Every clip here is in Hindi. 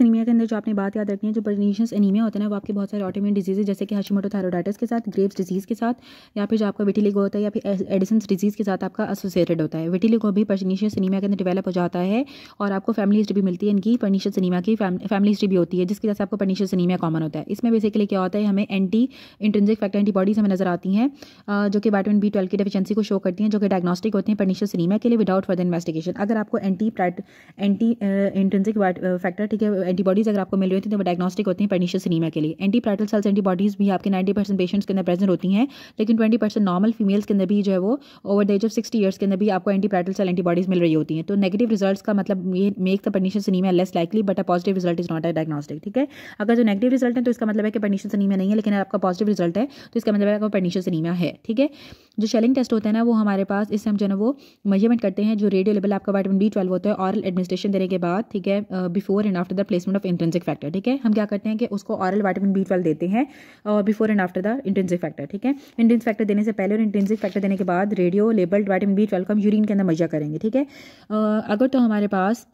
एनीमिया के अंदर जो आपने बात याद रखनी है जो परनीशियस एनीमिया होता है ना वो आपके बहुत सारे ऑटोमेन डिजीजे जैसे कि हशीमोटो थायरोडाइटिस के साथ ग्रेव्स डिजीज़ के साथ या फिर जो आपका विटिलिगो होता है या फिर एडिसन डिजीज़ के साथ आपका एसोसिएटेड होता है विटिलिगो भी परनीशियस एनीमिया के अंदर डिवेलप हो जाता है और आपको फैमिली हिस्ट्री भी मिलती है इनकी परनीशियस एनीमिया की फैमिली हिस्ट्री भी होती है जिसकी वजह से आपको परनीशियस एनीमिया कॉमन होता है इसमें बेसिकली क्या होता है हमें एंटी इंट्रेंसिक फैक्टर एंटीबॉडीज़ हमें नजर आती हैं जो कि वाइटामिन बी ट्वेल्व की डिफिशेंसी को शो करती हैं जो कि डायग्नोस्टिक होती हैं परनीशियस एनीमिया के लिए विदाउट फर्दर इन्वेस्टिगेशन अगर आपको एंटी एंटी इंट्रेंसिक फैक्टर ठीक है एंटीबॉडीज़ अगर आपको मिल रही होती तो वो डायग्नोस्टिक होती हैं पेनिशियस सीनीमा के लिए एंटी प्राइटल सेल्स एंटीबॉडीज़ भी आपके नाइन्टी परसेंट पेशेंट्स के अंदर प्रेजेंट होती हैं लेकिन ट्वेंटी परसेंट नॉर्मल फीमेल्स के अंदर भी जो है वो over the age of sixty years के अंदर भी आपको एंटी प्राइटल सेल एंटीबॉडीज़ मिल रही होती हैं तो नेगेटिव रिजल्ट का मतलब ये make the pernicious anaemia less likely but a positive result is not a diagnostic ठीक है अगर जो तो मतलब नेगेटिव रिजल्ट है तो इसका मतलब है कि पेनिशियस सीनीमा नहीं है लेकिन आपका पॉजिटिव रिजल्ट है तो इसका मतलब है आपको पेनिशियस सीनीमा है ठीक है जो शेलिंग टेस्ट होता है ना वो हमारे पास इससे हम जो है वो मेजरमेंट करते हैं जो रेडियो लेवल आपका वाइटमिन बी ट्वेल्व होता है ऑरल एडमिनिस्ट्रेशन देने के बाद ठीक है before and after the placement of intrinsic factor ठीक है हम क्या करते हैं कि उसको ऑरल वाइटमिन बी ट्वेल्व देते हैं before and after the intrinsic factor ठीक है इंटेंसिक फैक्टर देने से पहले और इंटेंसिक फैक्टर देने के बाद radio labelled vitamin B twelve हम यूरिन के अंदर मजा करेंगे ठीक है अगर तो हमारे पास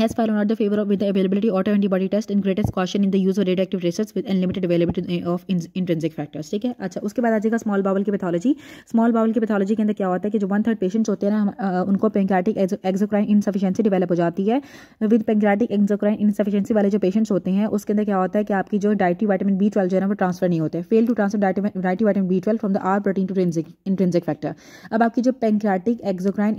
has filed an order favor of, with the availability autoantibody test and greatest caution in the use of radioactive traces with unlimited availability of intrinsic factors ठीक है अच्छा उसके बाद आ जाएगा स्मॉल बाउल की पैथोलॉजी स्मॉल बाउल की पैथोलॉजी के अंदर क्या होता है कि जो वन थर्ड पेशेंट्स होते हैं ना उनको पेंक्रेटिक एक्जोक्राइन इंसफिशियंसी डेवलप हो जाती है विद पेंक्राटिक एक्जोक्राइन इंसफिशियंसी वाले जो पेशेंट्स होते हैं उसके अंदर क्या होता है कि आपकी जो डायटी वाइटामिन बी ट्वेल्व जो है ना वो ट्रांसफर नहीं होते fail to transfer dietary vitamin B twelve from the R protein to intrinsic factor अब आपकी जो पेंक्रेटिक एक्जोक्राइन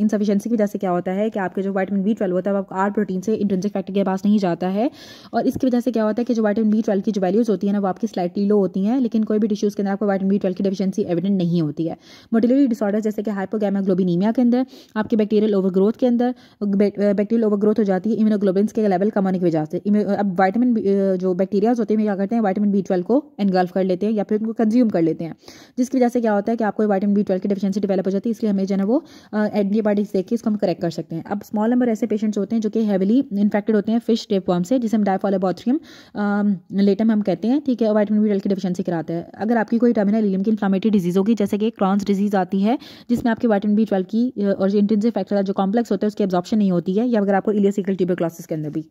इंसफिशियंसी की वजह से क्या होता है कि आपके जो वाइटमिन बी ट्वेल्व होता है आर प्रोटीन से इंटेंसिक फैक्टर के पास नहीं जाता है और इसकी वजह से क्या होता है कि जो वाइटामिन बी ट्वेल्व की जो वैल्यूज़ होती है ना वो आपकी स्लाइटली लो होती हैं लेकिन कोई भी टिश्यूज़ के अंदर आपको वाइटामिन बी ट्वेल्व की डिफिशियंसी एविडेंट नहीं होती है मोटिलरी डिसऑर्डर जैसे कि हाइपोगैमाग्लोबिनीमिया के अंदर आपके बैक्टीरियल ओवरग्रोथ के अंदर बैक्टीरियल ओवरग्रोथ हो जाती है इम्यूनोग्लोबिन्स के लेवल कम होने की वजह से अब वाइटामिन जो बैक्टीरियाज होते हैं क्या करते हैं वाइटामिन बी ट्वेल्व को एनगल्फ कर लेते हैं या फिर उनको कंज्यूम कर लेते हैं जिसकी वजह से क्या होता है कि आपको वाइटामिन बी ट्वेल्व की डिफिशियंसी डेवलप हो जाती है इसलिए हमें जो है वो एंटीबायोटिक्स देख के इसको हम करेक्ट कर सकते हैं अब स्मॉल नंबर ऐसे पेशेंट्स होते हैं हैं जो कि हैवीली इन्फेक्टेड होते हैं फिश टेप वर्म से जिसे हम डायफॉलोबॉथ्रियम लेटम हम कहते हैं ठीक है वाइटमिन बी ट्वेल्व की डिफिशेंसी कराते हैं अगर आपकी कोई टर्मिनल इलियम की इन्फ्लामेटरी डिजीज़ होगी जैसे कि क्रॉन्स डिजीज़ आती है जिसमें आपके वाइटमिन बी ट्वेल्व की और जो इंटेंसिव फैक्टर जो कॉम्प्लेक्स होता है उसकी एब्जॉर्प्शन नहीं होती है या अगर आपको इलियसिकल ट्यूबरक्लोसिस के अंदर भी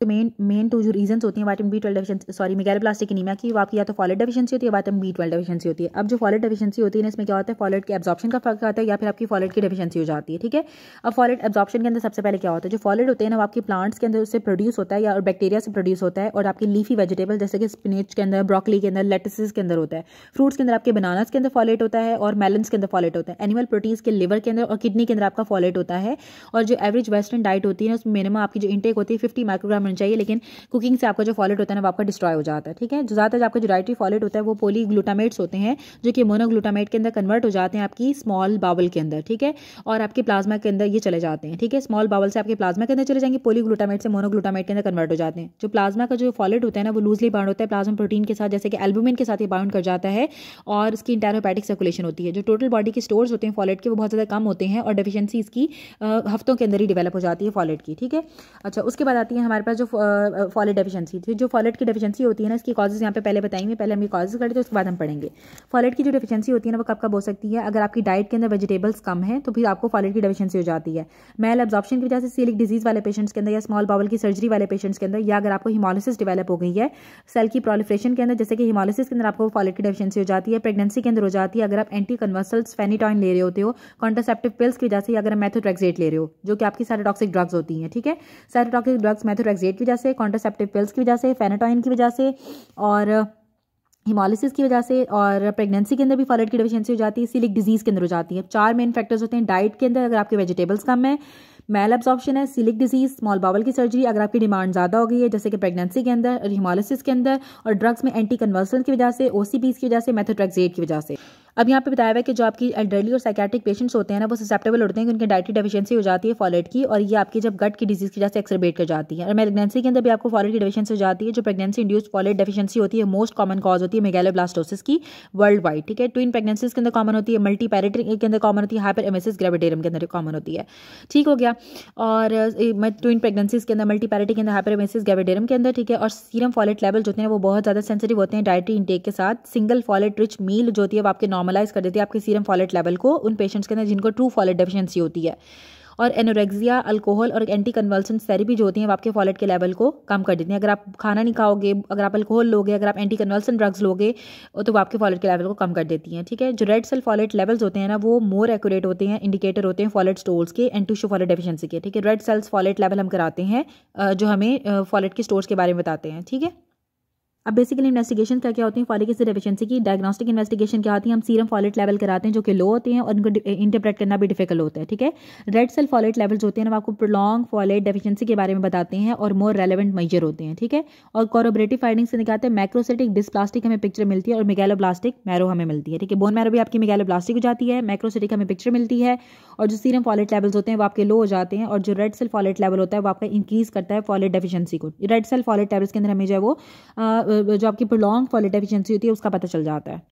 तो मेन मेन तो जो रीजन तो होती है vitamin B twelve sorry megaloblastic anaemia की वो आपकी या तो फॉलेट डेफिशिएंसी होती है वाइटमिन बी ट्वेल्व डेफिशिएंसी होती है अब जो फॉलेट डेफिशिएंसी होती है ना इसमें क्या होता है फॉलेट के एब्जॉर्प्शन का फर्क आता है या फिर आपकी फॉलेट की डेफिशिएंसी हो जाती है ठीक है अब फॉलेट एब्जॉर्प्शन के अंदर सबसे पहले क्या होता है जो फॉलेट होते हैं ना वो आपकी प्लांट्स के अंदर उससे प्रोड्यूस होता है या और बैक्टीरिया से प्रोड्यूस होता है और आपकी लीफी वेजिटेबल जैसे कि स्पिनेच के अंदर ब्रॉकली के अंदर लेटिस के अंदर होता है फ्रूट्स के अंदर आपके बनानास के अंदर फॉलेट होता है और मेलन्स के अंदर फॉलेट होता है एनिमल प्रोटीन्स के लिवर के अंदर और किडनी के अंदर आपका फॉलेट होता है और जो एवरेज वेस्टर्न डाइट होती है उसमें मिनिमम आपकी जो इंटेक होती है फिफ्टी माइक्रोग्राम होना चाहिए लेकिन कुकिंग से आपका जो फॉलेट होता है ना वापस डिस्ट्रॉय हो जाता है ठीक है जो ज़्यादातर आपका जो डाइटरी फॉलेट होता है वो पोली ग्लूटामेट्स होते हैं जो कि मोनोग्लूटामेट के अंदर कन्वर्ट हो जाते हैं आपकी स्मॉल बावल के अंदर ठीक है और आपके प्लाज्मा के अंदर ये चले जाते हैं ठीक है स्मॉल बावल से आपके प्लाज्मा के अंदर चले जाएंगे पोली ग्लूटामेट से मोनोग्लूटामेट के अंदर कन्वर्ट हो जाते हैं जो प्लाज्मा का जो फॉलेट होता है ना वो लूजली बाउंड होता है प्लाज्मा प्रोटीन के साथ जैसे कि एल्बुमिन के साथ ये बाउंड कर जाता है और इसकी इंटेरोपैटिक सर्कुलेशन होती है जो टोटल बॉडी के स्टोर्स होते हैं फॉलेट के वो बहुत ज़्यादा कम होते हैं और डेफिशिएंसी इसकी हफ्तों के अंदर ही डेवलप हो जाती है फॉलेट की ठीक है अच्छा उसके बाद आती है हमारे पास जो फॉलेट डेफिशिएंसी थी जो फॉलेट की डेफिशिएंसी होती है ना इसकी कॉजेज़ यहाँ पे पहले बताएंगे पहले हम ये कॉजेज करते हैं उसके बाद हम पढ़ेंगे फॉलेट की जो डेफिशिएंसी होती है ना वो कब कब हो सकती है अगर आपकी डाइट के अंदर वेजिटेबल्स कम है तो फिर आपको फॉलेट की डेफिशिएंसी हो जाती है मेल एब्जॉर्प्शन की वजह से सीलिक डिजीज़ वाले पेशेंट्स के अंदर या स्मॉल बावल की सर्जरी वाले पेशेंट्स के अंदर या अगर आपको हिमोलिसिस डेवलप हो गई है सेल की प्रोलिफ्रेशन के अंदर जैसे कि हिमोलिसिस के अंदर आपको फॉलेट की डेफिशिएंसी हो जाती है प्रेगनेंसी के अंदर हो जाती है अगर आप एंटी कन्वर्सल्स फेनिटॉइन ले रहे होते हो कॉन्ट्रासेप्टिव पिल्स की वजह से अगर मैथोट्रेक्जेट ले रहे हो जो कि आपकी सारे टॉक्सिक ड्रग्स होती है ठीक है सारे टॉक्सिक ड्रग्स मैथोट्रेक्जेट की वजह से कॉन्ट्रासेप्टिव पिल्स की वजह से फेनाटॉइन की वजह से और हिमालिसिस की वजह से और प्रेगनेंसी के अंदर भी फॉलेट की डिफिशियंसी हो जाती है सीलिक डिजीज़ के अंदर हो जाती है चार मेन फैक्टर्स होते हैं डाइट के अंदर अगर आपके वेजिटेबल्स कम है मेल एब्जॉर्प्शन है सिलिक डिजीज़ स्मॉल बावल की सर्जरी अगर आपकी डिमांड ज़्यादा हो गई है जैसे कि प्रेगनेंसी के अंदर हिमालिसिस के अंदर और ड्रग्स में एंटी कन्वर्सन की वजह से ओ की वजह से मेथोट्रेक्जेट की वजह से अब यहाँ पे बताया हुआ है कि जो आपकी एल्डरली और साइकेट्रिक पेशेंट्स होते हैं ना वो ससेप्टेबल होते हैं कि उनकी डाइटरी डेफिशिएंसी हो जाती है फॉलेट की और ये आपकी जब गट की डिजीज़ की वजह से एक्सरबेट कर जाती है और प्रेगनेंसी के अंदर भी आपको फॉलेट की डेफिशिएंसी हो जाती है जो प्रेगनेंसी इंड्यूस फॉलेट डेफिशिएंसी होती है मोस्ट कॉमन कॉज होती है मेगेलोब्लास्टोसिस की वर्ल्ड वाइड ठीक है ट्विन प्रेगनेंसीज के अंदर कॉमन होती है मल्टी पैरेटरी के अंदर कॉमन होती है हाइपर एमेसिस ग्रेविटेरियम के अंदर कॉमन होती है ठीक हो गया और ट्विन प्रेगनेंसीज के अंदर मल्टी पैरेटिक के अंदर हाइपर एमेसिस ग्रेविटेरियम के अंदर ठीक है और सीरम फॉलेट लेवल जो होते हैं वो बहुत ज़्यादा सेंसिटिव होते हैं डायट्री इनटेक के साथ सिंगल फॉलेट रिच मील जो होती है आपके नॉर्मल नॉर्मलाइज कर देती है आपके सीरम फॉलेट लेवल को उन पेशेंट्स के अंदर जिनको ट्रू फॉलेट डेफिशिएंसी होती है और एनोरेक्सिया अल्कोहल और एंटी कन्वल्सन थेरेपी जो होती है आपके फॉलेट के लेवल को कम कर देती है अगर आप खाना नहीं खाओगे अगर आप अल्कोहल लोगे अगर आप एंटी कन्वल्सन ड्रग्स लोगे तो वो आपके फॉलेट के लेवल को कम कर देती हैं ठीक है जो रेड सेल फॉलेट लेवल्स होते हैं ना वो मोर एक्यूरेट होते हैं इंडिकेटर होते हैं फॉलेट स्टोर्स के एंड टूशो फॉलेट डेफिशिएंसी के ठीक है रेड सेल्स फॉलेट लेवल हम कराते हैं जो हमें फॉलेट के स्टोर्स के बारे में बताते हैं ठीक है अब बेसिकली इन्वेस्टिगेशन क्या क्या होती है फॉलिक एसिड डेफिशिएंसी की डायग्नोस्टिक इन्वेस्टिगेशन क्या होती है हम सीरम फॉलेट लेवल कराते हैं जो कि लो होते हैं और इनको इंटरप्रेट करना भी डिफिकल्ट होता है ठीक है रेड सेल फॉलेट लेवल जो होते हैं हम आपको प्रोलॉन्ग फॉलेट डेफिशिएंसी के बारे में बताते हैं और मोर रेलेवेंट मेजर होते हैं ठीक है और कॉरोबरेटिव फाइंडिंग से निकालते हैं मैक्रोसिटिक डिस्प्लास्टिक हमें पिक्चर मिलती है और प्लास्टिक मैरो हमें मिलती है ठीक है बोन मैरो भी आपकी मेगेलोब्लास्टिक हो जाती है मैक्रोसिटिक हमें पिक्चर मिलती है और जो सीरम फॉलेट लेवल्स होते हैं वो आपके लो हो जाते हैं और जो रेड सेल फॉलेट लेवल होता है वो आपका इंक्रीज करता है फॉलेट डेफिशिएंसी को रेड सेल फॉलेट लेवल्स के अंदर हमें जो है वो जो आपकी प्रोलॉन्ग फॉल होती है उसका पता चल जाता है